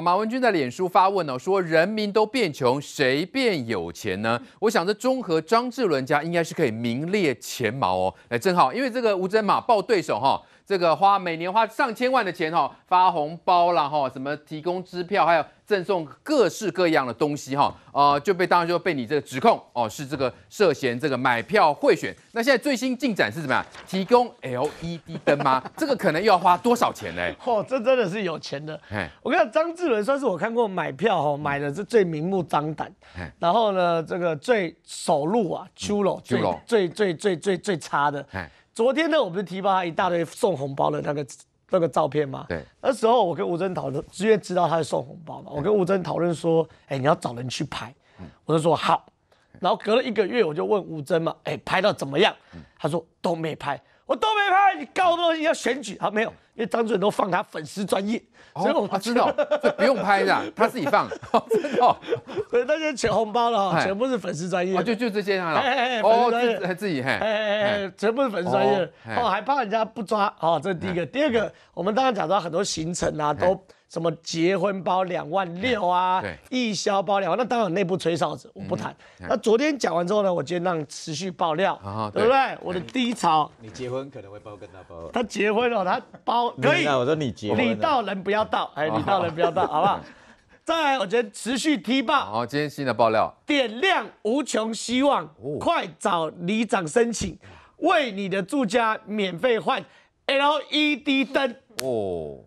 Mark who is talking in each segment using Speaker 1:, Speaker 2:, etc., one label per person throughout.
Speaker 1: 马文君在脸书发问哦，说人民都变穷，谁变有钱呢？我想这综合张志伦家应该是可以名列前茅哦。哎，正好，因为这个吴征马报对手哈，这个花每年花上千万的钱哈，发红包啦哈，什么提供支票，还有。赠送各式各样的东西哈，呃，就被当然就被你这指控哦，是这个涉嫌这个买票贿选。那现在最新进展是什么呀？提供 LED 灯吗？这个可能又要花多少钱呢？
Speaker 2: 哦，这真的是有钱的。我跟你说，张志伦算是我看过买票哈，买的是最明目张胆，然后呢，这个最首路啊，粗陋，最最最最最最差的。昨天呢，我不是提拔一大堆送红包的那个。那个照片嘛。对，那时候我跟吴尊讨论，志愿知道他是送红包嘛。我跟吴尊讨论说：“哎，你要找人去拍。”我就说：“好。”然后隔了一个月，我就问吴尊嘛：“哎，拍到怎么样？”他说：“都没拍，我都没拍，你告诉我你要选举啊，没有。”因为张任都放他粉丝专业，所以我知道，不用拍的，他自己放。哦，所以 那些抢红包了哈，全部是粉丝专业。哦，就就这些啊。哎哎哎，粉丝自己嗨。哎哎哎，全部是粉丝专业。哦，还怕人家不抓？哦，这是第一个。第二个，我们当然讲到很多行程啊，都什么结婚包两万六啊，对，义包两万。那当然内部吹哨子，我不谈。那昨天讲完之后呢，我今天量持续爆料，对不对？我的低潮。你结婚可能会包跟他包。他结婚了，他包。可以，我说你接，你到人不要到，哎，你到人不要到，好不好？再来，我觉得持续踢爆。好，今天新的爆料，点亮无穷希望，快找里长申请，为你的住家免费换 LED 灯哦。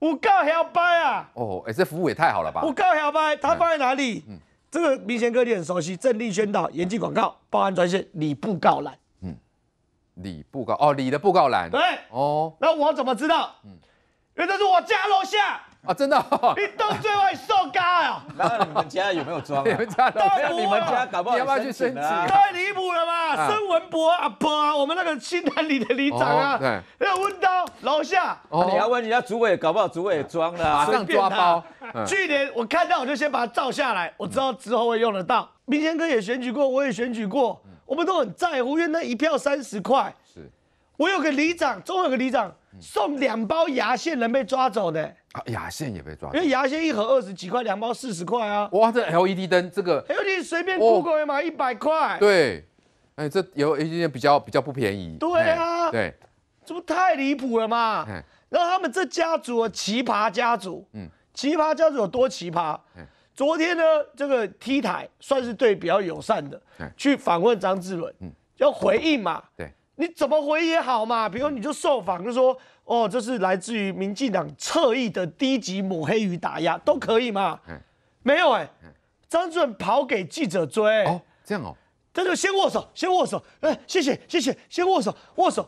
Speaker 2: 不告小白啊！哦，哎，
Speaker 1: 这服务也太好了吧！不告
Speaker 2: 小白，他放在哪里？嗯，这个明显哥你很熟悉，正力宣导，严禁广告报案专线，你不告了。里布告哦，里的布告栏对哦，那我怎么知道？因为这是我家楼下啊，真的。你到最会收咖啊？那你们家有没有装？你们家都没有。你们家搞不好要不要去升举？太离谱了吧！孙文博阿婆、啊，我们那个新南里的里长啊，要问到楼下。哦你要问人家主委，搞不好主委装了，马上抓包。去年我看到，我就先把它照下来，我知道之后会用得到。明天哥也选举过，我也选举过。我们都很在乎，因为那一票三十块。是，我有个里长，中有个里长送两包牙线，能被抓走的。
Speaker 1: 啊，牙线也被抓，因为
Speaker 2: 牙线一盒二十几块，两包四十块啊。哇，这 LED 灯这个，LED 随便 Google 也买一百块。对，
Speaker 1: 哎，这有 LED 比较比较不便宜。对啊，对，
Speaker 2: 这不太离谱了吗？然后他们这家族，奇葩家族，嗯，奇葩家族有多奇葩？昨天呢，这个 T 台算是对比较友善的，去访问张志伦，要回应嘛？对，你怎么回也好嘛，比如你就受访就说，哦，这是来自于民进党侧翼的低级抹黑与打压，都可以嘛？没有哎，张志伦跑给记者追。哦，这样哦，他就先握手，先握手，哎，谢谢谢谢，先握手握手。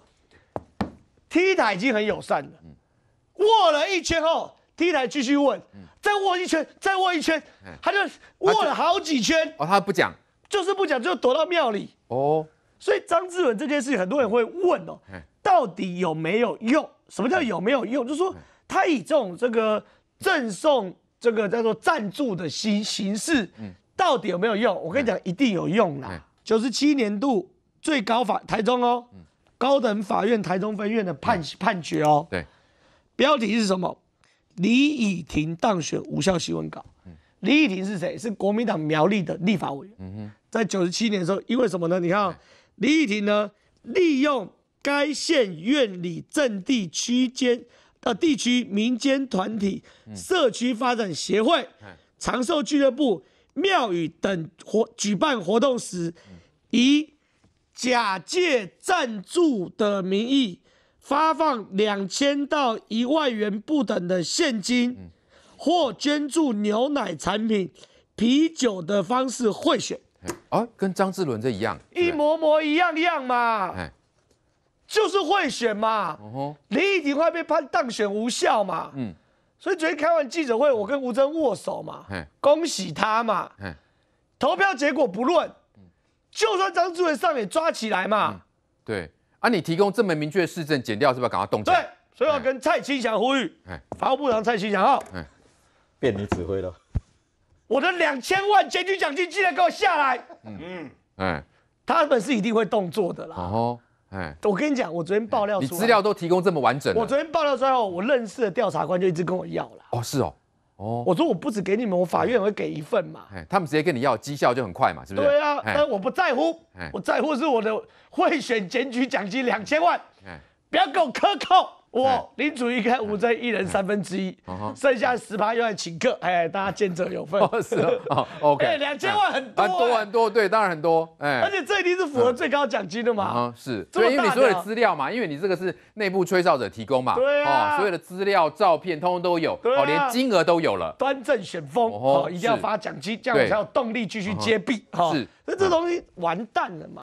Speaker 2: T 台已经很友善了，握了一圈后，T 台继续问。再握一圈，再握一圈，他就握了好几圈。哦，他不讲，就是不讲，就躲到庙里。哦，所以张志文这件事情，很多人会问哦，到底有没有用？什么叫有没有用？就是说，他以这种这个赠送这个叫做赞助的形形式，到底有没有用？我跟你讲，一定有用啦。九十七年度最高法台中哦，高等法院台中分院的判判决哦，对，标题是什么？李以婷当选无效新闻稿。李以婷是谁？是国民党苗栗的立法委员。嗯哼，在九十七年的时候，因为什么呢？你看，李以婷呢，利用该县院里阵地区间、的地区民间团体、社区发展协会、长寿俱乐部、庙宇等活举办活动时，以假借赞助的名义。发放两千到一万元不等的现金，或捐助牛奶产品、啤酒的方式贿选，啊，跟张志伦这一样，一模模一样一样嘛，就是贿选嘛，林已廷会被判当选无效嘛，嗯，所以昨天开完记者会，我跟吴尊握手嘛，恭喜他嘛，投票结果不论，
Speaker 1: 就算张志文上也抓起来嘛，对。啊！你提供这么明确的市证，减掉是不是赶快动作？对，
Speaker 2: 所以我跟蔡清祥呼吁。哎，法务部长蔡清祥，好，
Speaker 1: 哎，便
Speaker 2: 你指挥了。我的两千万检举奖金，记得给我下来。嗯嗯，哎，他们是一定会动作的啦。哦，哎，我跟你讲，我昨天爆料，你资料都提
Speaker 1: 供这么完整。我昨
Speaker 2: 天爆料之后，我认识的调查官就一直跟我要了。
Speaker 1: 哦，是哦。哦，我
Speaker 2: 说我不只给你们，我法院会给一份嘛。他们
Speaker 1: 直接跟你要绩效就很快嘛，是不是？对啊，但
Speaker 2: 我不在乎，我在乎是我的贿选检举奖金两千万，哎，不要给我克扣。我领主一开五张，一人三分之一，剩下十八又来请客，哎，大家见者有份，是
Speaker 1: 哦，OK，两千万很
Speaker 2: 多，很多很多，对，当然很多，
Speaker 1: 哎，而且这一定是符合最高奖金的嘛，嗯，是，所以因为你的资料嘛，因为你这个是内部吹哨者提供嘛，对啊，所有的资料、照片，通通都有，哦，连金额都有了，
Speaker 2: 端正选风，哦，一定要发奖金，这样才有动力继续接币，哈，是，那这东西完蛋了嘛。